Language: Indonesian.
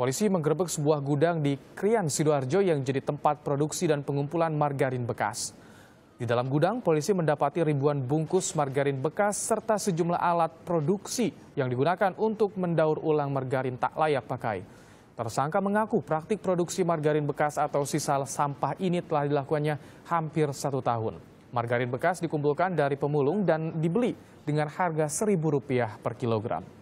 Polisi menggerebek sebuah gudang di Krian, Sidoarjo yang jadi tempat produksi dan pengumpulan margarin bekas. Di dalam gudang, polisi mendapati ribuan bungkus margarin bekas serta sejumlah alat produksi yang digunakan untuk mendaur ulang margarin tak layak pakai. Tersangka mengaku praktik produksi margarin bekas atau sisa sampah ini telah dilakukannya hampir satu tahun. Margarin bekas dikumpulkan dari pemulung dan dibeli dengan harga rp rupiah per kilogram.